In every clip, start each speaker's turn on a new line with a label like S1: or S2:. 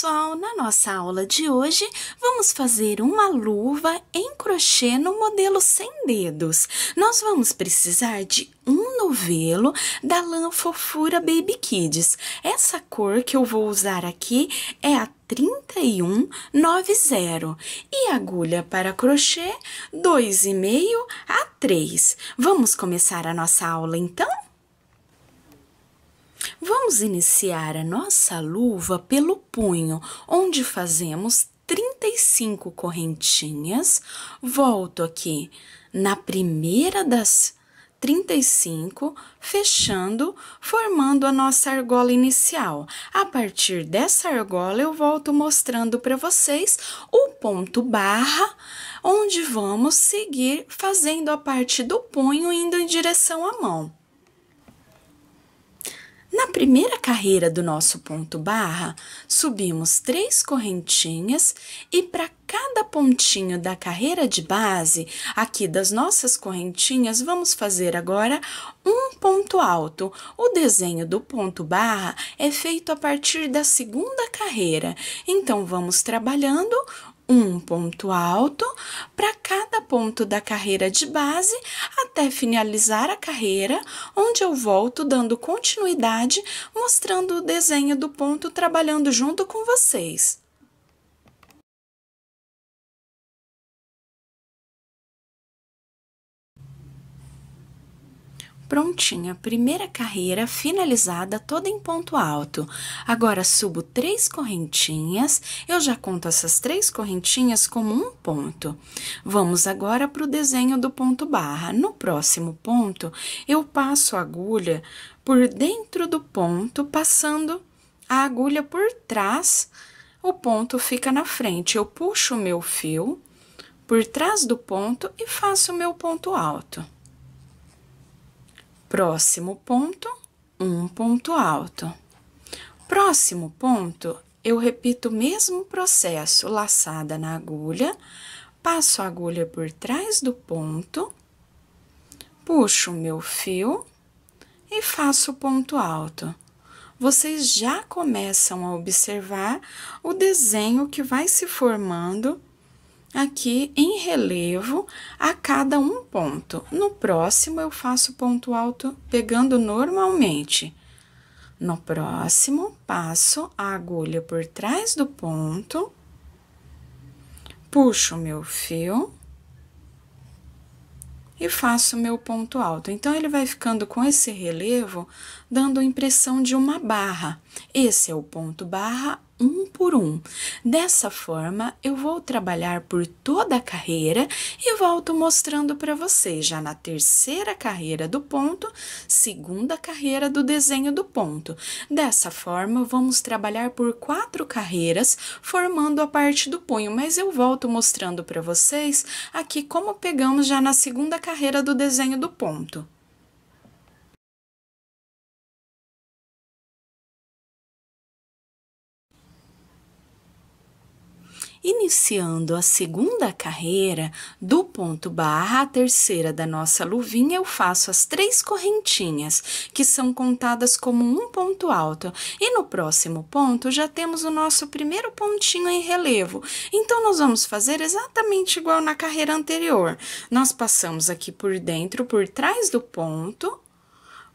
S1: pessoal, na nossa aula de hoje vamos fazer uma luva em crochê no modelo sem dedos. Nós vamos precisar de um novelo da lã fofura Baby Kids. Essa cor que eu vou usar aqui é a 3190 e agulha para crochê 2,5 a 3. Vamos começar a nossa aula então? Vamos iniciar a nossa luva pelo punho, onde fazemos 35 correntinhas. Volto aqui na primeira das 35, fechando, formando a nossa argola inicial. A partir dessa argola, eu volto mostrando para vocês o ponto barra, onde vamos seguir fazendo a parte do punho, indo em direção à mão. Na primeira carreira do nosso ponto barra, subimos três correntinhas e para cada pontinho da carreira de base, aqui das nossas correntinhas, vamos fazer agora um ponto alto. O desenho do ponto barra é feito a partir da segunda carreira, então vamos trabalhando um ponto alto para cada ponto da carreira de base até finalizar a carreira, onde eu volto dando continuidade, mostrando o desenho do ponto trabalhando junto com vocês. Prontinha, primeira carreira finalizada, toda em ponto alto. Agora subo três correntinhas, eu já conto essas três correntinhas como um ponto. Vamos agora para o desenho do ponto barra. No próximo ponto, eu passo a agulha por dentro do ponto, passando a agulha por trás, o ponto fica na frente. Eu puxo o meu fio por trás do ponto e faço o meu ponto alto. Próximo ponto, um ponto alto. Próximo ponto, eu repito o mesmo processo, laçada na agulha, passo a agulha por trás do ponto, puxo o meu fio e faço o ponto alto. Vocês já começam a observar o desenho que vai se formando aqui em relevo a cada um ponto. No próximo, eu faço ponto alto pegando normalmente. No próximo, passo a agulha por trás do ponto, puxo meu fio e faço meu ponto alto. Então, ele vai ficando com esse relevo, dando a impressão de uma barra. Esse é o ponto barra um por um. Dessa forma, eu vou trabalhar por toda a carreira e volto mostrando para vocês já na terceira carreira do ponto, segunda carreira do desenho do ponto. Dessa forma, vamos trabalhar por quatro carreiras, formando a parte do punho, mas eu volto mostrando para vocês aqui como pegamos já na segunda carreira do desenho do ponto. Iniciando a segunda carreira, do ponto barra a terceira da nossa luvinha, eu faço as três correntinhas, que são contadas como um ponto alto. E no próximo ponto, já temos o nosso primeiro pontinho em relevo. Então, nós vamos fazer exatamente igual na carreira anterior. Nós passamos aqui por dentro, por trás do ponto,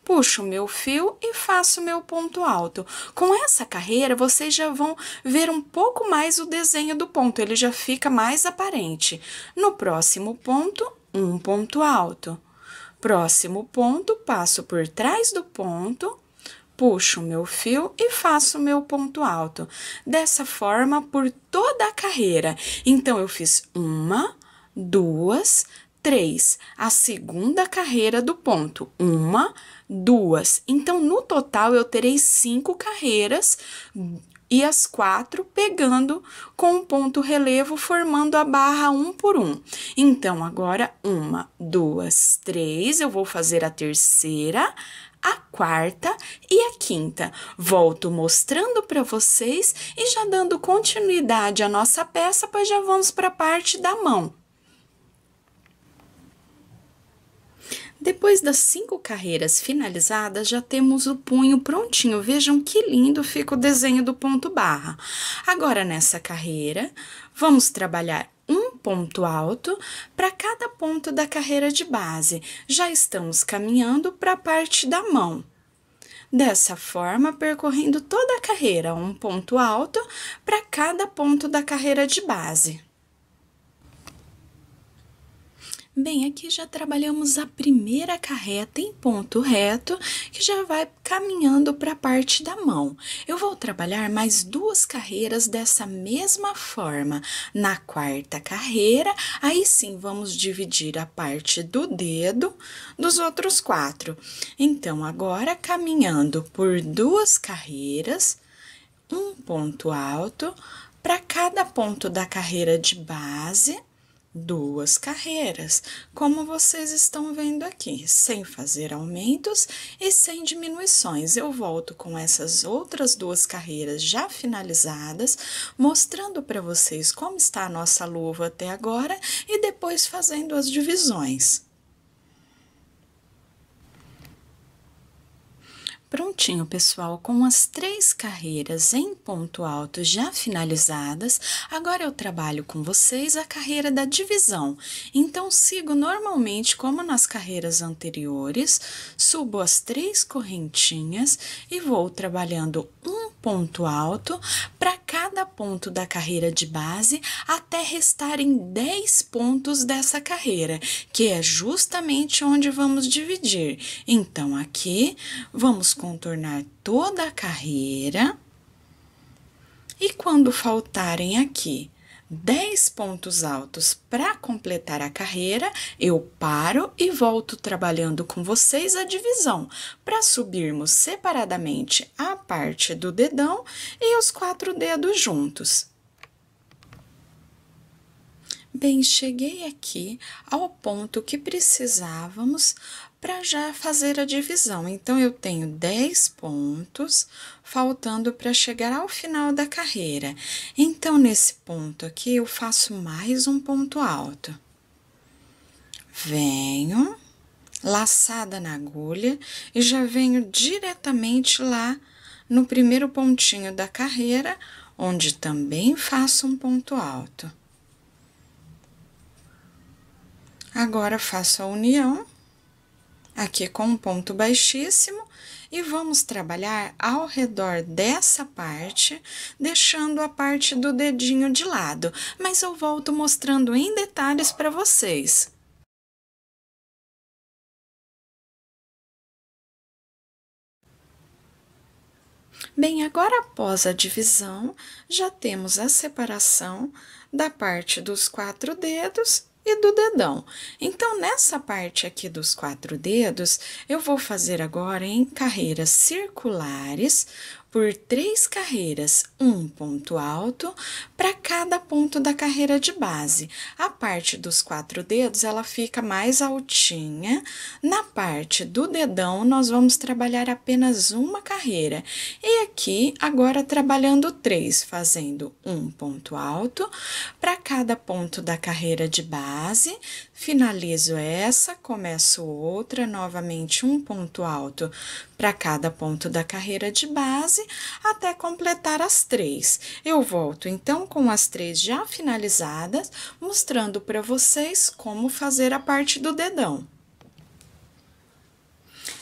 S1: puxo meu fio e faço meu ponto alto. Com essa carreira, vocês já vão ver um pouco mais o desenho do ponto, ele já fica mais aparente. No próximo ponto, um ponto alto. Próximo ponto, passo por trás do ponto, puxo meu fio e faço meu ponto alto. Dessa forma, por toda a carreira. Então, eu fiz uma, duas, três. A segunda carreira do ponto. Uma, duas. Então, no total, eu terei cinco carreiras e as quatro pegando com um ponto relevo, formando a barra um por um. Então, agora, uma, duas, três, eu vou fazer a terceira, a quarta e a quinta. Volto mostrando para vocês e já dando continuidade à nossa peça, pois já vamos para a parte da mão. Depois das cinco carreiras finalizadas, já temos o punho prontinho. Vejam que lindo fica o desenho do ponto barra. Agora, nessa carreira, vamos trabalhar um ponto alto para cada ponto da carreira de base. Já estamos caminhando para a parte da mão. Dessa forma, percorrendo toda a carreira, um ponto alto para cada ponto da carreira de base. Bem, aqui já trabalhamos a primeira carreta em ponto reto, que já vai caminhando para a parte da mão. Eu vou trabalhar mais duas carreiras dessa mesma forma. Na quarta carreira, aí sim vamos dividir a parte do dedo dos outros quatro. Então, agora caminhando por duas carreiras, um ponto alto para cada ponto da carreira de base duas carreiras, como vocês estão vendo aqui, sem fazer aumentos e sem diminuições. Eu volto com essas outras duas carreiras já finalizadas, mostrando para vocês como está a nossa luva até agora e depois fazendo as divisões. Prontinho, pessoal, com as três carreiras em ponto alto já finalizadas, agora eu trabalho com vocês a carreira da divisão. Então, sigo normalmente como nas carreiras anteriores, subo as três correntinhas e vou trabalhando um ponto alto para cada ponto da carreira de base até restarem 10 pontos dessa carreira, que é justamente onde vamos dividir. Então, aqui vamos contornar toda a carreira. E quando faltarem aqui 10 pontos altos para completar a carreira, eu paro e volto trabalhando com vocês a divisão, para subirmos separadamente a parte do dedão e os quatro dedos juntos. Bem, cheguei aqui ao ponto que precisávamos para já fazer a divisão. Então, eu tenho 10 pontos faltando para chegar ao final da carreira. Então, nesse ponto aqui, eu faço mais um ponto alto. Venho, laçada na agulha, e já venho diretamente lá no primeiro pontinho da carreira, onde também faço um ponto alto. Agora, faço a união aqui com um ponto baixíssimo, e vamos trabalhar ao redor dessa parte, deixando a parte do dedinho de lado, mas eu volto mostrando em detalhes para vocês. Bem, agora após a divisão, já temos a separação da parte dos quatro dedos e do dedão. Então, nessa parte aqui dos quatro dedos, eu vou fazer agora em carreiras circulares por três carreiras, um ponto alto para cada ponto da carreira de base. A parte dos quatro dedos ela fica mais altinha. Na parte do dedão nós vamos trabalhar apenas uma carreira e aqui agora trabalhando três, fazendo um ponto alto para cada ponto da carreira de base. Finalizo essa, começo outra, novamente um ponto alto para cada ponto da carreira de base até completar as três. Eu volto então com as três já finalizadas, mostrando para vocês como fazer a parte do dedão.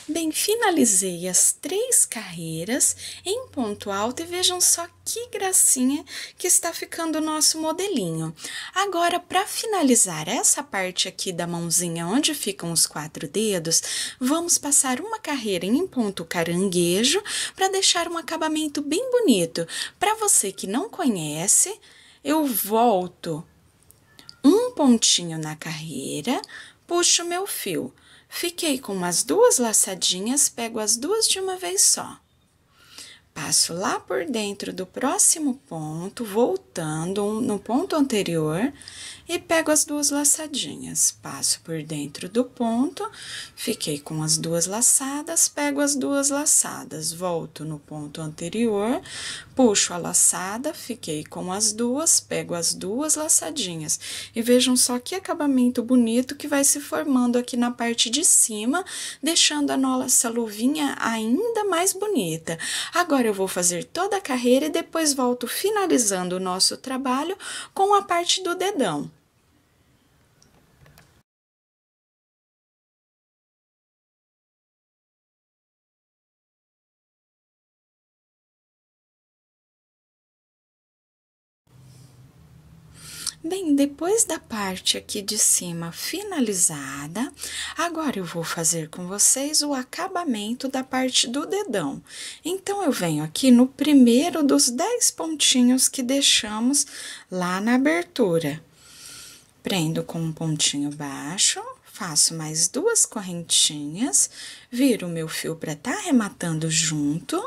S1: Bem, finalizei as três carreiras em ponto alto e vejam só que gracinha que está ficando o nosso modelinho. Agora, para finalizar essa parte aqui da mãozinha onde ficam os quatro dedos, vamos passar uma carreira em ponto caranguejo para deixar um acabamento bem bonito. Para você que não conhece, eu volto um pontinho na carreira, puxo meu fio Fiquei com as duas laçadinhas, pego as duas de uma vez só. Passo lá por dentro do próximo ponto, voltando no ponto anterior, e pego as duas laçadinhas. Passo por dentro do ponto, fiquei com as duas laçadas, pego as duas laçadas, volto no ponto anterior, puxo a laçada, fiquei com as duas, pego as duas laçadinhas. E vejam só que acabamento bonito que vai se formando aqui na parte de cima, deixando a nossa luvinha ainda mais bonita. Agora eu vou fazer toda a carreira e depois volto finalizando o nosso trabalho com a parte do dedão. Bem, depois da parte aqui de cima finalizada, agora eu vou fazer com vocês o acabamento da parte do dedão. Então, eu venho aqui no primeiro dos 10 pontinhos que deixamos lá na abertura. Prendo com um pontinho baixo, faço mais duas correntinhas, viro o meu fio para estar tá arrematando junto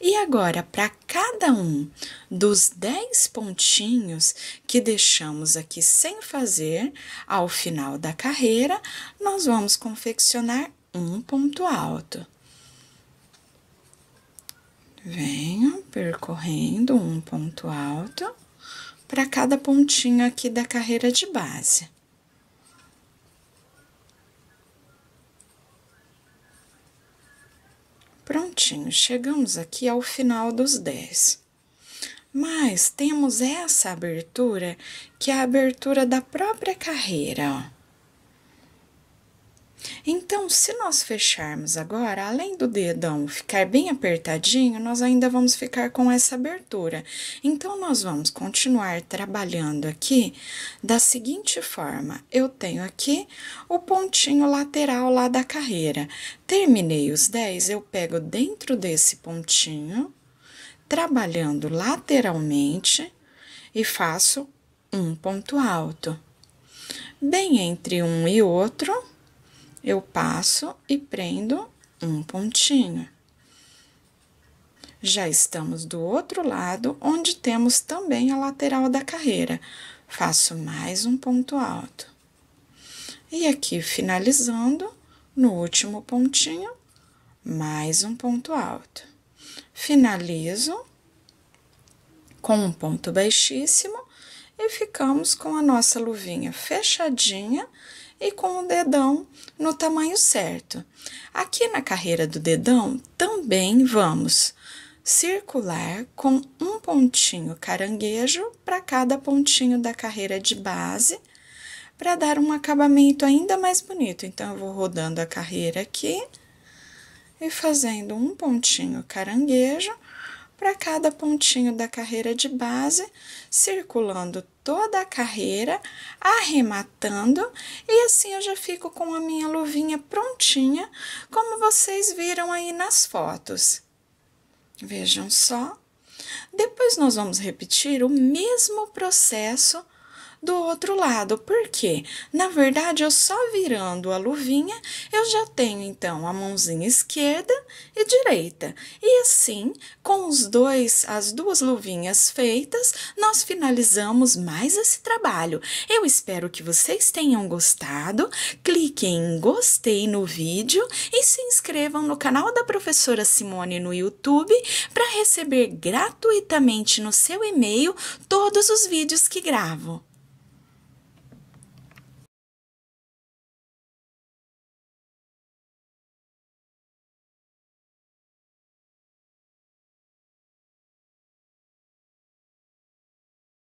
S1: e agora, para cada um dos 10 pontinhos que deixamos aqui sem fazer, ao final da carreira, nós vamos confeccionar um ponto alto. Venho percorrendo um ponto alto para cada pontinho aqui da carreira de base. Prontinho, chegamos aqui ao final dos 10. Mas temos essa abertura, que é a abertura da própria carreira, ó. Então, se nós fecharmos agora, além do dedão ficar bem apertadinho, nós ainda vamos ficar com essa abertura. Então, nós vamos continuar trabalhando aqui da seguinte forma. Eu tenho aqui o pontinho lateral lá da carreira. Terminei os 10, eu pego dentro desse pontinho, trabalhando lateralmente, e faço um ponto alto. Bem entre um e outro eu passo e prendo um pontinho. Já estamos do outro lado, onde temos também a lateral da carreira. Faço mais um ponto alto. E aqui, finalizando, no último pontinho, mais um ponto alto. Finalizo com um ponto baixíssimo e ficamos com a nossa luvinha fechadinha e com o dedão no tamanho certo. Aqui na carreira do dedão também vamos circular com um pontinho caranguejo para cada pontinho da carreira de base para dar um acabamento ainda mais bonito. Então, eu vou rodando a carreira aqui e fazendo um pontinho caranguejo para cada pontinho da carreira de base, circulando toda a carreira, arrematando, e assim eu já fico com a minha luvinha prontinha, como vocês viram aí nas fotos. Vejam só. Depois nós vamos repetir o mesmo processo do outro lado, porque na verdade eu só virando a luvinha eu já tenho então a mãozinha esquerda e direita. E assim, com os dois, as duas luvinhas feitas, nós finalizamos mais esse trabalho. Eu espero que vocês tenham gostado. Cliquem em gostei no vídeo e se inscrevam no canal da professora Simone no YouTube para receber gratuitamente no seu e-mail todos os vídeos que gravo.